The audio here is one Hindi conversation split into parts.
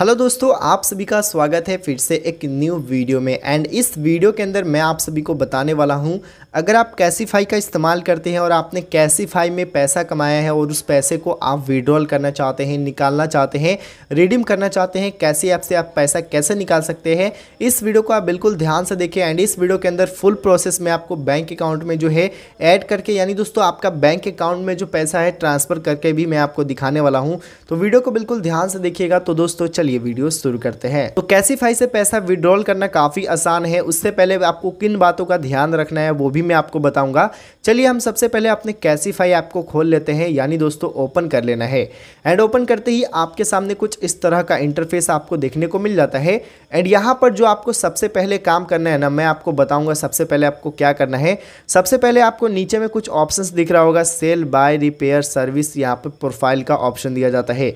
हेलो दोस्तों आप सभी का स्वागत है फिर से एक न्यू वीडियो में एंड इस वीडियो के अंदर मैं आप सभी को बताने वाला हूं अगर आप कैसीफाई का इस्तेमाल करते हैं और आपने कैसीफाई में पैसा कमाया है और उस पैसे को आप विड्रॉल करना चाहते हैं निकालना चाहते हैं रिडीम करना चाहते हैं कैसी ऐप से आप पैसा कैसे निकाल सकते हैं इस वीडियो को आप बिल्कुल ध्यान से देखें एंड इस वीडियो के अंदर फुल प्रोसेस में आपको बैंक अकाउंट में जो है ऐड करके यानी दोस्तों आपका बैंक अकाउंट में जो पैसा है ट्रांसफ़र करके भी मैं आपको दिखाने वाला हूँ तो वीडियो को बिल्कुल ध्यान से देखिएगा तो दोस्तों चलिए चलिए वीडियो शुरू करते हैं तो कैसीफाई से पैसा विड्रॉल करना काफ़ी आसान है उससे पहले आपको किन बातों का ध्यान रखना है वो भी मैं आपको बताऊंगा चलिए हम सबसे पहले अपने कैसीफाई ऐप को खोल लेते हैं यानी दोस्तों ओपन कर लेना है एंड ओपन करते ही आपके सामने कुछ इस तरह का इंटरफेस आपको देखने को मिल जाता है एंड यहाँ पर जो आपको सबसे पहले काम करना है ना मैं आपको बताऊंगा सबसे पहले आपको क्या करना है सबसे पहले आपको नीचे में कुछ ऑप्शन दिख रहा होगा सेल बाय रिपेयर सर्विस यहाँ पर प्रोफाइल का ऑप्शन दिया जाता है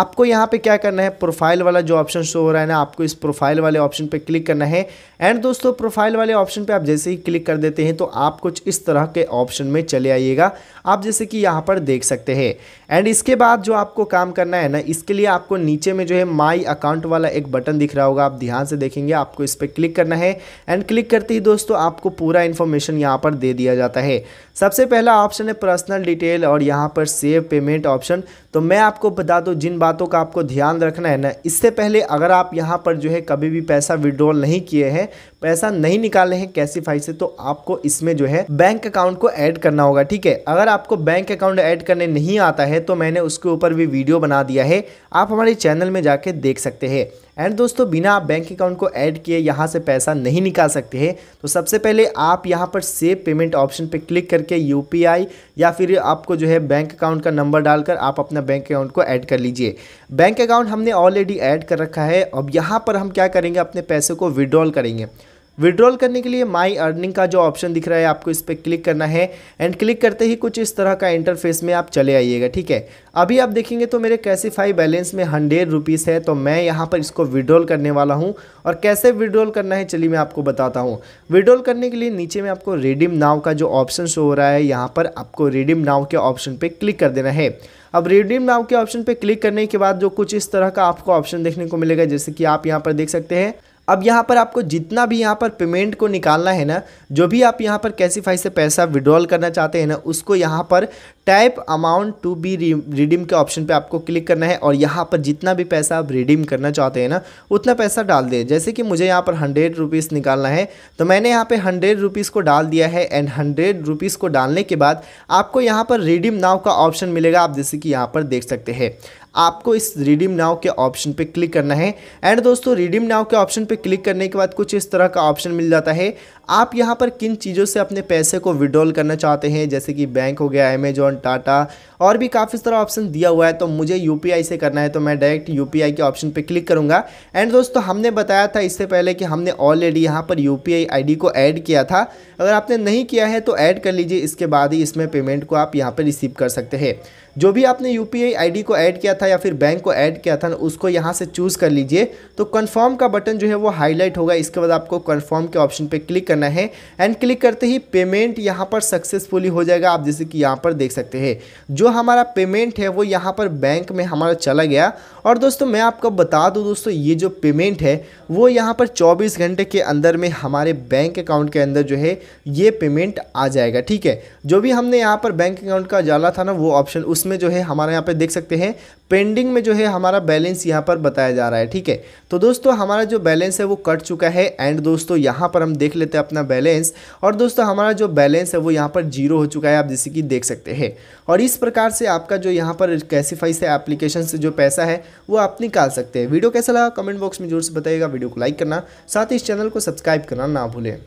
आपको यहाँ पे क्या करना है प्रोफाइल प्रोफाइल वाला जो ऑप्शन शो हो रहा है ना आपको इस प्रोफाइल वाले ऑप्शन पे क्लिक करना है एंड दोस्तों प्रोफाइल वाले ऑप्शन पे आप जैसे ही क्लिक कर देते हैं तो आप कुछ इस तरह के ऑप्शन में चले आइएगा आप जैसे कि यहाँ पर देख सकते हैं एंड इसके बाद जो आपको काम करना है ना इसके लिए आपको नीचे में जो है माई अकाउंट वाला एक बटन दिख रहा होगा आप ध्यान से देखेंगे आपको इस पर क्लिक करना है एंड क्लिक करते ही दोस्तों आपको पूरा इन्फॉर्मेशन यहाँ पर दे दिया जाता है सबसे पहला ऑप्शन है पर्सनल डिटेल और यहाँ पर सेव पेमेंट ऑप्शन तो मैं आपको बता दूँ जिन बातों का आपको ध्यान रखना है ना इससे पहले अगर आप यहाँ पर जो है कभी भी पैसा विड्रॉल नहीं किए हैं पैसा नहीं निकाले हैं कैसीफाई से तो आपको इसमें जो है बैंक अकाउंट को ऐड करना होगा ठीक है अगर आपको बैंक अकाउंट ऐड करने नहीं आता है तो मैंने उसके ऊपर भी वीडियो बना दिया है आप हमारे चैनल में जाके देख सकते हैं एंड दोस्तों बिना आप बैंक अकाउंट को ऐड किए यहाँ से पैसा नहीं निकाल सकते हैं तो सबसे पहले आप यहाँ पर सेव पेमेंट ऑप्शन पे क्लिक करके यू या फिर आपको जो है बैंक अकाउंट का नंबर डालकर आप अपना बैंक अकाउंट को ऐड कर लीजिए बैंक अकाउंट हमने ऑलरेडी ऐड कर रखा है अब यहाँ पर हम क्या करेंगे अपने पैसे को विड्रॉल करेंगे विड्रॉल करने के लिए माई अर्निंग का जो ऑप्शन दिख रहा है आपको इस पर क्लिक करना है एंड क्लिक करते ही कुछ इस तरह का इंटरफेस में आप चले आइएगा ठीक है अभी आप देखेंगे तो मेरे कैसीफाई बैलेंस में हंड्रेड रुपीज़ है तो मैं यहाँ पर इसको विड्रॉल करने वाला हूँ और कैसे विड्रॉल करना है चलिए मैं आपको बताता हूँ विड्रॉल करने के लिए नीचे में आपको रिडीम नाव का जो ऑप्शन शो हो रहा है यहाँ पर आपको रिडीम नाव के ऑप्शन पर क्लिक कर देना है अब रिडीम नाव के ऑप्शन पर क्लिक करने के बाद जो कुछ इस तरह का आपको ऑप्शन देखने को मिलेगा जैसे कि आप यहाँ पर देख सकते हैं अब यहाँ पर आपको जितना भी यहाँ पर पेमेंट को निकालना है ना जो भी आप यहाँ पर कैसीफाई से पैसा विड्रॉल करना चाहते हैं ना उसको यहाँ पर type amount to be redeem के ऑप्शन पे आपको क्लिक करना है और यहाँ पर जितना भी पैसा आप रिडीम करना चाहते हैं ना उतना पैसा डाल दें जैसे कि मुझे यहाँ पर हंड्रेड रुपीज़ निकालना है तो मैंने यहाँ पर हंड्रेड रुपीज़ को डाल दिया है एंड हंड्रेड रुपीज़ को डालने के बाद आपको यहाँ पर रिडीम नाव का ऑप्शन मिलेगा आप जैसे कि यहाँ पर देख सकते हैं आपको इस रिडीम नाव के ऑप्शन पे क्लिक करना है एंड दोस्तों रिडीम नाव के ऑप्शन पे क्लिक करने के बाद कुछ इस तरह का ऑप्शन मिल जाता है आप यहाँ पर किन चीज़ों से अपने पैसे को विड्रॉल करना चाहते हैं जैसे कि बैंक हो गया अमेजॉन टाटा और भी काफ़ी तरह ऑप्शन दिया हुआ है तो मुझे यू से करना है तो मैं डायरेक्ट यू के ऑप्शन पर क्लिक करूँगा एंड दोस्तों हमने बताया था इससे पहले कि हमने ऑलरेडी यहाँ पर यू पी को ऐड किया था अगर आपने नहीं किया है तो ऐड कर लीजिए इसके बाद ही इसमें पेमेंट को आप यहाँ पर रिसीव कर सकते हैं जो भी आपने यू पी को ऐड किया था या फिर बैंक को ऐड किया था ना उसको यहाँ से चूज़ कर लीजिए तो कन्फर्म का बटन जो है वो हाईलाइट होगा इसके बाद आपको कन्फर्म के ऑप्शन पर क्लिक करना है एंड क्लिक करते ही पेमेंट यहाँ पर सक्सेसफुली हो जाएगा आप जैसे कि यहाँ पर देख सकते हैं जो हमारा पेमेंट है वो यहाँ पर बैंक में हमारा चला गया और दोस्तों मैं आपको बता दूं दोस्तों ये जो पेमेंट है वो यहाँ पर 24 घंटे के अंदर में हमारे बैंक अकाउंट के अंदर जो है ये पेमेंट आ जाएगा ठीक है जो भी हमने यहाँ पर बैंक अकाउंट का डाला था ना वो ऑप्शन उसमें जो है हमारे यहाँ पर देख सकते हैं पेंडिंग में जो है हमारा बैलेंस यहाँ पर बताया जा रहा है ठीक है तो दोस्तों हमारा जो बैलेंस है वो कट चुका है एंड दोस्तों यहाँ पर हम देख लेते हैं अपना बैलेंस और दोस्तों हमारा जो बैलेंस है वो यहाँ पर जीरो हो चुका है आप जैसे कि देख सकते हैं और इस प्रकार से आपका जो यहाँ पर कैसीफाई से एप्लीकेशन से जो पैसा है वो आप निकाल सकते हैं वीडियो कैसा लगा कमेंट बॉक्स में जोर से बताइएगा वीडियो को लाइक करना साथ ही इस चैनल को सब्सक्राइब करना ना भूलें